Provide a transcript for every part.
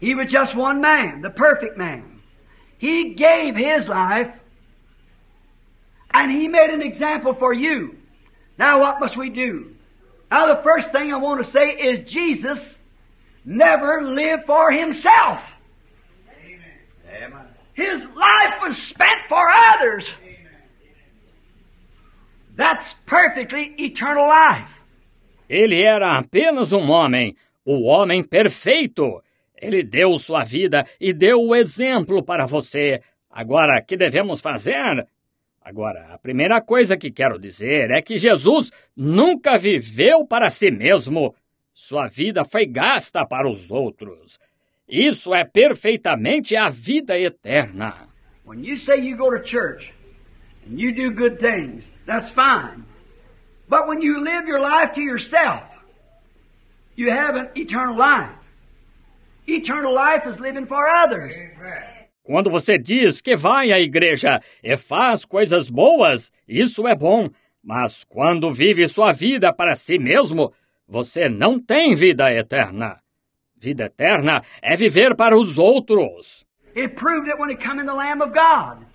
He was just one man, the perfect man. He gave his life and he made an example for you. Now what must we do? Now the first thing I want to say is Jesus never lived for himself. Amen. His life was spent for others. Amen. That's perfectly eternal life. Ele era apenas um homem, o homem perfeito Ele deu sua vida e deu o exemplo para você. Agora, que devemos fazer? Agora, a primeira coisa que quero dizer é que Jesus nunca viveu para si mesmo. Sua vida foi gasta para os outros. Isso é perfeitamente a vida eterna. When you say you go to church and you do good things, that's fine. But when you live your life to yourself, you have an eternal life. Eternal life is living for others. Quando você diz que vai à igreja e faz coisas boas, isso é bom. Mas quando vive sua vida para si mesmo, você não tem vida eterna. Vida eterna é viver para os outros. He proved it when he came in the Lamb of God.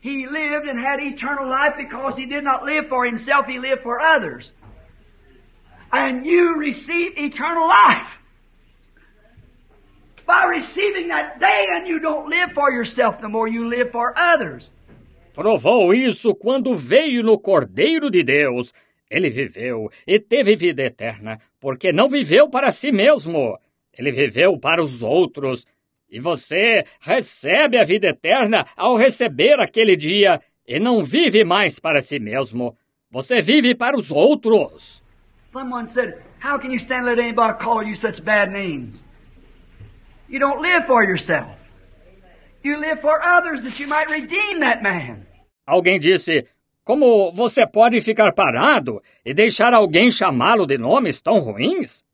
He lived and had eternal life because he did not live for himself, he lived for others. And you receive eternal life receiving that day and you don't live for yourself no more, you live for others. Provou isso quando veio no Cordeiro de Deus. Ele viveu e teve vida eterna, porque não viveu para si mesmo. Ele viveu para os outros. E você recebe a vida eterna ao receber aquele dia e não vive mais para si mesmo. Você vive para os outros. Someone said, how can you stand let anybody call you such bad names? You don't live for yourself. You live for others that you might redeem that man. Alguém disse: Como você pode ficar parado e deixar alguém chamá-lo de nomes tão ruins?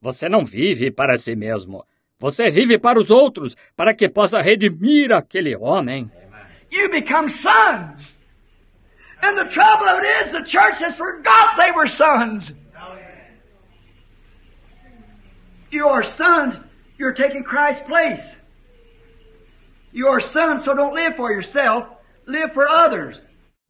Você não vive para si mesmo. Você vive para os outros, para que possa redimir aquele homem. You become sons. And the trouble of it is the church has forgot they were sons. You are sons You're taking Christ's place. so don't live for yourself, live for others.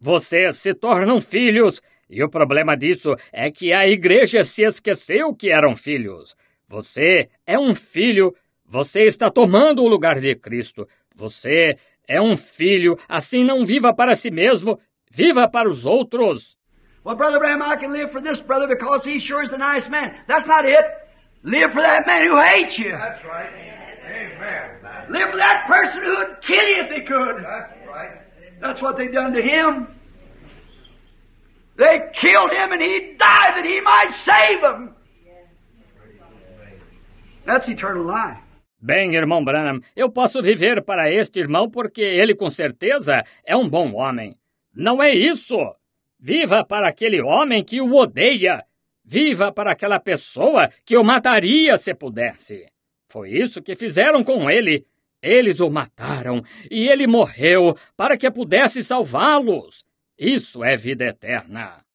Vocês se tornam filhos, e o problema disso é que a igreja se esqueceu que eram filhos. Você é um filho, você está tomando o lugar de Cristo. Você é um filho, assim não viva para si mesmo, viva para os outros. Well, Brother Bram, I can live for this brother because he sure is a nice man. That's not it. Live for that man who hates you. That's right. Amen. Live for that person who would kill you if they could. That's right. That's what they done to him. They killed him and he died that he might save them. That's eternal life. Bem, irmão Branham, eu posso viver para este irmão porque ele com certeza é um bom homem. Não é isso! Viva para aquele homem que o odeia Viva para aquela pessoa que eu mataria se pudesse. Foi isso que fizeram com ele. Eles o mataram e ele morreu para que pudesse salvá-los. Isso é vida eterna.